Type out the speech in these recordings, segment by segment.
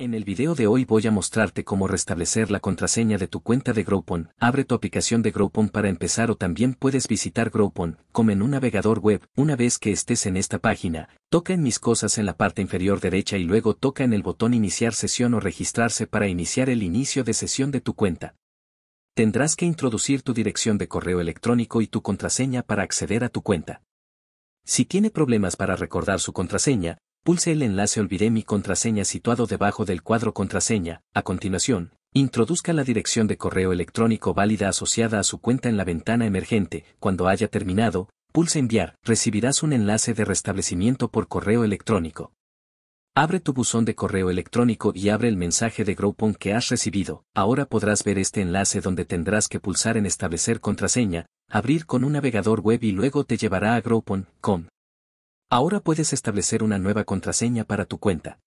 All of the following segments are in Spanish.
En el video de hoy voy a mostrarte cómo restablecer la contraseña de tu cuenta de Growpon. Abre tu aplicación de Growpon para empezar o también puedes visitar Growpon como en un navegador web. Una vez que estés en esta página, toca en mis cosas en la parte inferior derecha y luego toca en el botón iniciar sesión o registrarse para iniciar el inicio de sesión de tu cuenta. Tendrás que introducir tu dirección de correo electrónico y tu contraseña para acceder a tu cuenta. Si tiene problemas para recordar su contraseña, Pulse el enlace Olvidé mi contraseña situado debajo del cuadro Contraseña. A continuación, introduzca la dirección de correo electrónico válida asociada a su cuenta en la ventana emergente. Cuando haya terminado, pulse Enviar. Recibirás un enlace de restablecimiento por correo electrónico. Abre tu buzón de correo electrónico y abre el mensaje de Groupon que has recibido. Ahora podrás ver este enlace donde tendrás que pulsar en establecer contraseña, abrir con un navegador web y luego te llevará a groupon.com. Ahora puedes establecer una nueva contraseña para tu cuenta.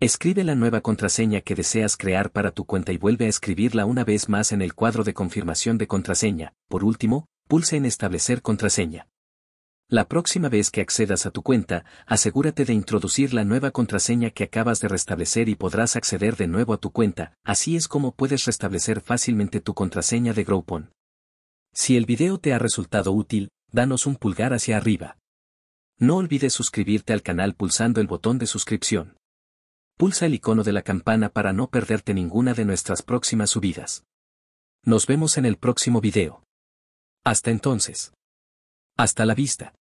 Escribe la nueva contraseña que deseas crear para tu cuenta y vuelve a escribirla una vez más en el cuadro de confirmación de contraseña. Por último, pulse en Establecer contraseña. La próxima vez que accedas a tu cuenta, asegúrate de introducir la nueva contraseña que acabas de restablecer y podrás acceder de nuevo a tu cuenta, así es como puedes restablecer fácilmente tu contraseña de Groupon. Si el video te ha resultado útil, danos un pulgar hacia arriba. No olvides suscribirte al canal pulsando el botón de suscripción. Pulsa el icono de la campana para no perderte ninguna de nuestras próximas subidas. Nos vemos en el próximo video. Hasta entonces. Hasta la vista.